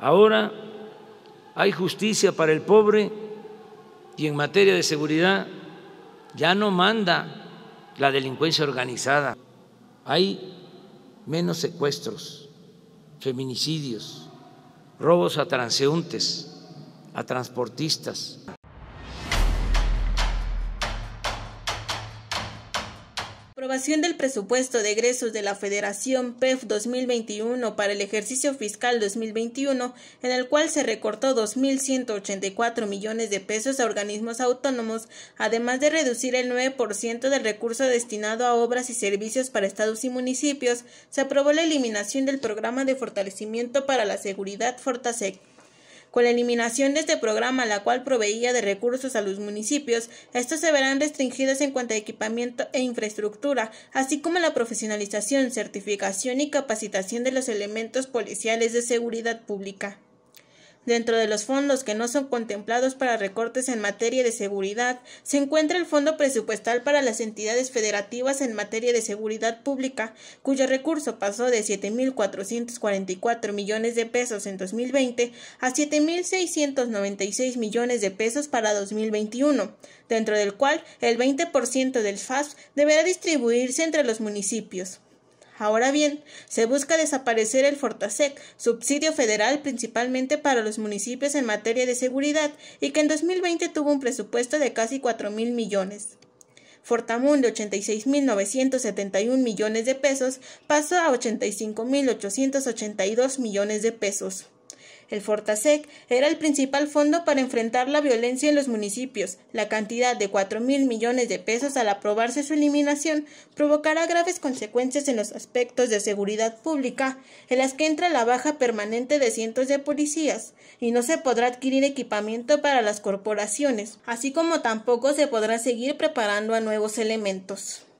Ahora hay justicia para el pobre y en materia de seguridad ya no manda la delincuencia organizada. Hay menos secuestros, feminicidios, robos a transeúntes, a transportistas. aprobación del presupuesto de egresos de la Federación PEF 2021 para el ejercicio fiscal 2021, en el cual se recortó 2.184 millones de pesos a organismos autónomos, además de reducir el 9% del recurso destinado a obras y servicios para estados y municipios, se aprobó la eliminación del programa de fortalecimiento para la seguridad Fortasec. Con la eliminación de este programa, la cual proveía de recursos a los municipios, estos se verán restringidos en cuanto a equipamiento e infraestructura, así como la profesionalización, certificación y capacitación de los elementos policiales de seguridad pública. Dentro de los fondos que no son contemplados para recortes en materia de seguridad, se encuentra el Fondo Presupuestal para las entidades federativas en materia de seguridad pública, cuyo recurso pasó de 7.444 millones de pesos en 2020 a 7.696 millones de pesos para 2021, dentro del cual el 20% del FAS deberá distribuirse entre los municipios. Ahora bien, se busca desaparecer el Fortasec, subsidio federal principalmente para los municipios en materia de seguridad, y que en 2020 tuvo un presupuesto de casi 4 mil millones. Fortamun de 86.971 millones de pesos pasó a mil 85.882 millones de pesos. El Fortasec era el principal fondo para enfrentar la violencia en los municipios. La cantidad de cuatro mil millones de pesos al aprobarse su eliminación provocará graves consecuencias en los aspectos de seguridad pública, en las que entra la baja permanente de cientos de policías, y no se podrá adquirir equipamiento para las corporaciones, así como tampoco se podrá seguir preparando a nuevos elementos.